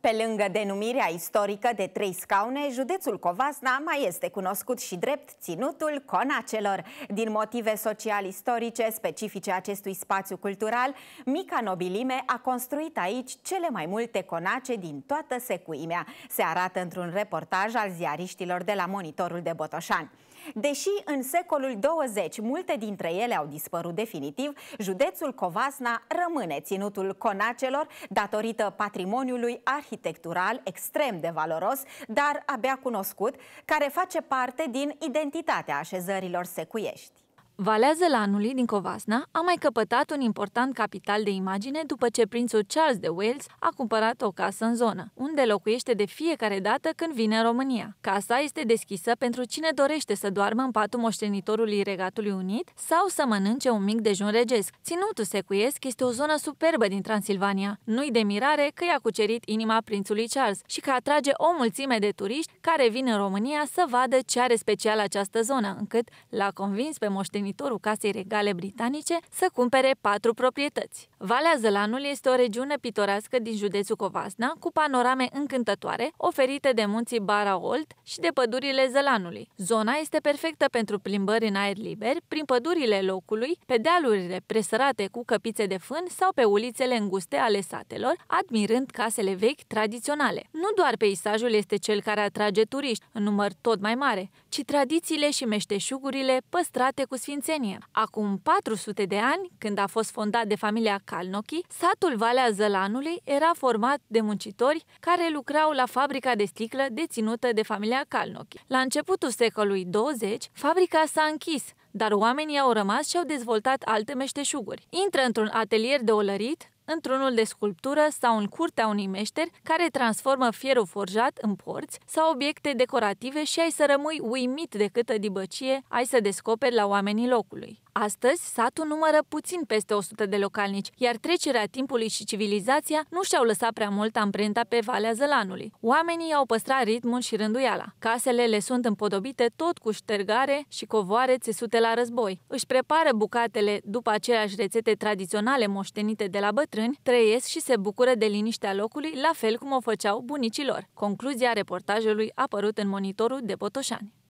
Pe lângă denumirea istorică de trei scaune, județul Covasna mai este cunoscut și drept ținutul conacelor. Din motive social-istorice specifice acestui spațiu cultural, mica nobilime a construit aici cele mai multe conace din toată secuimea. Se arată într-un reportaj al ziariștilor de la Monitorul de Botoșan. Deși în secolul 20 multe dintre ele au dispărut definitiv, județul Covasna rămâne ținutul conacelor datorită patrimoniului arhitectural arhitectural extrem de valoros, dar abia cunoscut, care face parte din identitatea așezărilor secuiești. Valea Zelanului din Covasna a mai căpătat un important capital de imagine după ce prințul Charles de Wales a cumpărat o casă în zonă, unde locuiește de fiecare dată când vine în România. Casa este deschisă pentru cine dorește să doarmă în patul moștenitorului Regatului Unit sau să mănânce un mic dejun regesc. Ținutul Secuiesc este o zonă superbă din Transilvania. Nu-i de mirare că i-a cucerit inima prințului Charles și că atrage o mulțime de turiști care vin în România să vadă ce are special această zonă, încât l-a convins pe moștenitorul moștenitorul casei regale britanice, să cumpere patru proprietăți. Valea Zălanul este o regiune pitorească din județul Covasna, cu panorame încântătoare, oferite de munții Baraolt și de pădurile Zălanului. Zona este perfectă pentru plimbări în aer liber, prin pădurile locului, pe dealurile presărate cu căpițe de fân sau pe ulițele înguste ale satelor, admirând casele vechi tradiționale. Nu doar peisajul este cel care atrage turiști, în număr tot mai mare, ci tradițiile și meșteșugurile păstrate cu sfințenie sfințenie. Acum 400 de ani, când a fost fondat de familia Calnochi, satul Valea Zălanului era format de muncitori care lucrau la fabrica de sticlă deținută de familia Calnochi. La începutul secolului 20, fabrica s-a închis, dar oamenii au rămas și au dezvoltat alte meșteșuguri. Intră într-un atelier de olărit, într-unul de sculptură sau în curtea unui meșter care transformă fierul forjat în porți sau obiecte decorative și ai să rămâi uimit de câtă dibăcie ai să descoperi la oamenii locului. Astăzi, satul numără puțin peste 100 de localnici, iar trecerea timpului și civilizația nu și-au lăsat prea mult amprenta pe Valea Zălanului. Oamenii au păstrat ritmul și rânduiala. Casele le sunt împodobite tot cu ștergare și covoare țesute la război. Își prepară bucatele după aceleași rețete tradiționale moștenite de la bătrâni, bătrâni trăiesc și se bucură de liniștea locului, la fel cum o făceau bunicii lor. Concluzia reportajului a apărut în monitorul de Botoșani.